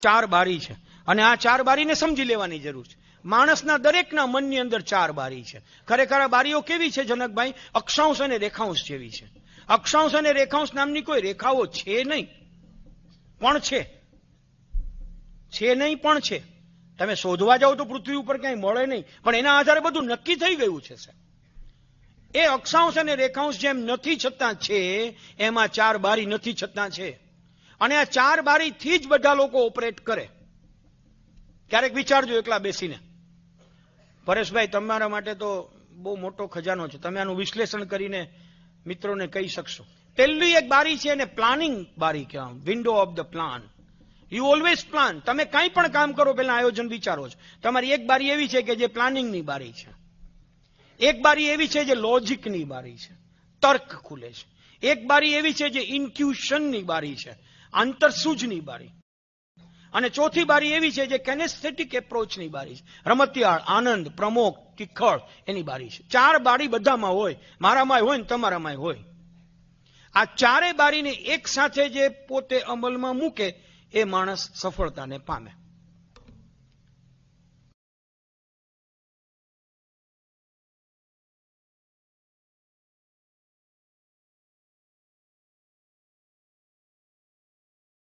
ચાર બારી છે અને આ ચાર બારીને સમજી લેવાની જરૂર છે માણસના દરેકના મનની અંદર ચાર બારી છે ખરેખર આ બારીઓ કેવી છે જનકભાઈ અક્ષાંશ અને રેખાંશ જેવી છે અક્ષાંશ અને રેખાંશ નામની કોઈ રેખાઓ છે નહીં પણ છે છે નહીં પણ છે તમે શોધવા જાઓ તો પૃથ્વી ઉપર ક્યાંય મળે નહીં પણ એના આધારે બધું નક્કી થઈ ગયું છે સર એ અક્ષાંશ અને રેખાંશ જેમ નથી છતાં છે એમાં ચાર બારી નથી છતાં છે અને આ ચાર બારીથી જ બધા લોકો ઓપરેટ કરે ક્યારેક વિચારજો એકલા બેસીને પરેશભાઈ તમારા માટે તો બહુ મોટો ખજાનો છે તમે આનું વિશ્લેષણ કરીને મિત્રોને કહી શકશો પહેલી એક બારી છે એને પ્લાનિંગ બારી કહેવાય window of the plan you always plan તમે કંઈ પણ કામ કરો પહેલા આયોજન વિચારો છો તમારી એક બારી એવી છે કે જે પ્લાનિંગની બારી છે એક બારી એવી છે જે લોજિકની બારી છે તર્ક ખુલે છે એક બારી એવી છે જે ઇન્ક્યુશનની બારી છે આંતરસૂજની બારી અને ચોથી બારી એવી છે જે કેનેસ્થેટિક એપ્રોચની બારી છે રમતિયાળ આનંદ પ્રમોક તિખળ એની બારી છે ચાર બારી બધામાં હોય મારામાં હોય ને તમારામાં હોય આ ચારે બારીને એક સાથે જે પોતે અમલમાં મૂકે એ માણસ સફળતાને પામે